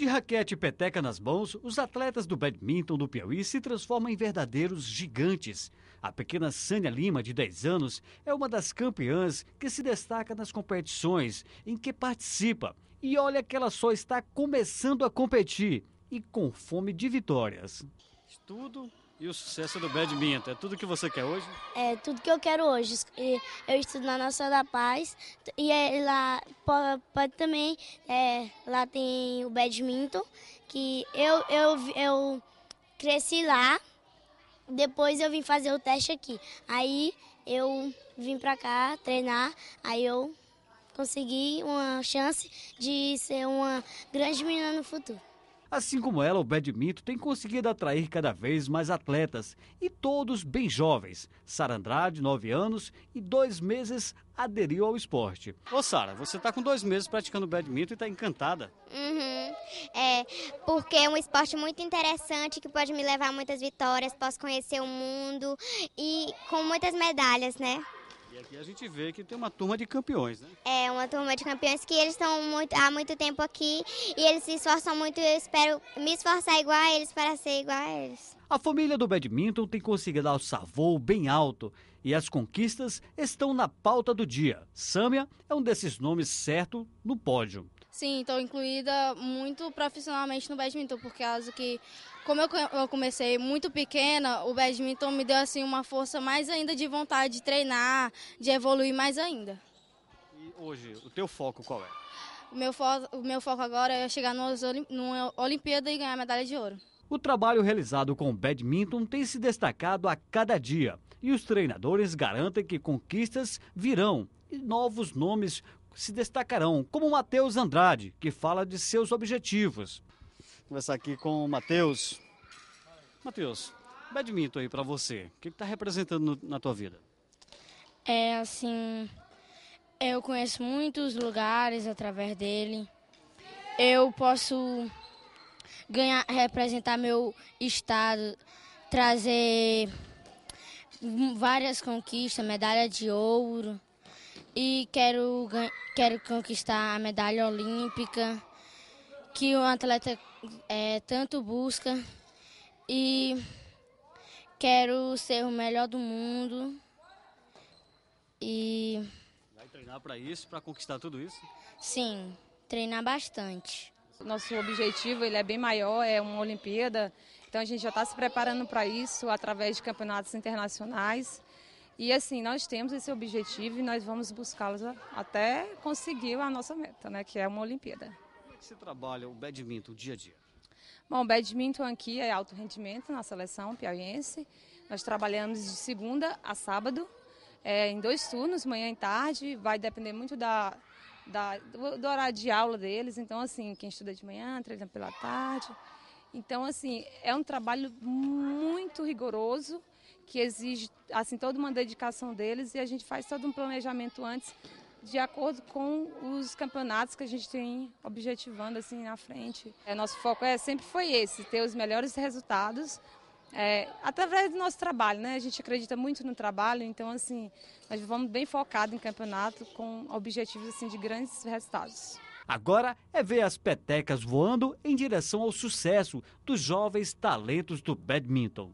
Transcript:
De raquete e peteca nas mãos, os atletas do badminton do Piauí se transformam em verdadeiros gigantes. A pequena Sânia Lima, de 10 anos, é uma das campeãs que se destaca nas competições em que participa. E olha que ela só está começando a competir e com fome de vitórias. Estudo, e o sucesso é do badminton, é tudo que você quer hoje? É, tudo que eu quero hoje. Eu estudo na Nossa da Paz e é, lá pode, pode também, é, lá tem o badminton, que eu, eu, eu cresci lá, depois eu vim fazer o teste aqui. Aí eu vim pra cá treinar, aí eu consegui uma chance de ser uma grande menina no futuro. Assim como ela, o badminton tem conseguido atrair cada vez mais atletas, e todos bem jovens. Sara Andrade, 9 anos, e dois meses aderiu ao esporte. Ô Sara, você está com dois meses praticando badminton e está encantada. Uhum. É, porque é um esporte muito interessante que pode me levar a muitas vitórias, posso conhecer o mundo e com muitas medalhas, né? aqui a gente vê que tem uma turma de campeões, né? É, uma turma de campeões que eles estão muito, há muito tempo aqui e eles se esforçam muito eu espero me esforçar igual a eles para ser igual a eles. A família do badminton tem conseguido alçar voo bem alto e as conquistas estão na pauta do dia. Sâmia é um desses nomes certo no pódio. Sim, estou incluída muito profissionalmente no badminton, por causa que, como eu comecei muito pequena, o badminton me deu assim uma força mais ainda de vontade de treinar, de evoluir mais ainda. E hoje, o teu foco qual é? O meu, fo o meu foco agora é chegar numa Olimpíada e ganhar medalha de ouro. O trabalho realizado com o badminton tem se destacado a cada dia e os treinadores garantem que conquistas virão e novos nomes se destacarão, como Matheus Andrade, que fala de seus objetivos. Vou conversar aqui com o Matheus. Matheus, badminton aí para você. O que está representando no, na tua vida? É assim, eu conheço muitos lugares através dele. Eu posso ganhar, representar meu estado, trazer várias conquistas, medalha de ouro e quero, quero conquistar a medalha olímpica que o atleta é, tanto busca e quero ser o melhor do mundo e vai treinar para isso, para conquistar tudo isso? Sim, treinar bastante. Nosso objetivo ele é bem maior, é uma Olimpíada, então a gente já está se preparando para isso através de campeonatos internacionais. E assim, nós temos esse objetivo e nós vamos buscá-los até conseguir a nossa meta, né, que é uma Olimpíada. Como é que você trabalha o badminton dia a dia? Bom, o badminton aqui é alto rendimento na seleção piauiense. Nós trabalhamos de segunda a sábado, é, em dois turnos, manhã e tarde. Vai depender muito da, da, do, do horário de aula deles. Então, assim, quem estuda de manhã, treina pela tarde. Então, assim, é um trabalho muito rigoroso que exige assim toda uma dedicação deles e a gente faz todo um planejamento antes de acordo com os campeonatos que a gente tem objetivando assim na frente. É, nosso foco é sempre foi esse, ter os melhores resultados é, através do nosso trabalho, né? A gente acredita muito no trabalho, então assim nós vamos bem focado em campeonato com objetivos assim de grandes resultados. Agora é ver as petecas voando em direção ao sucesso dos jovens talentos do badminton.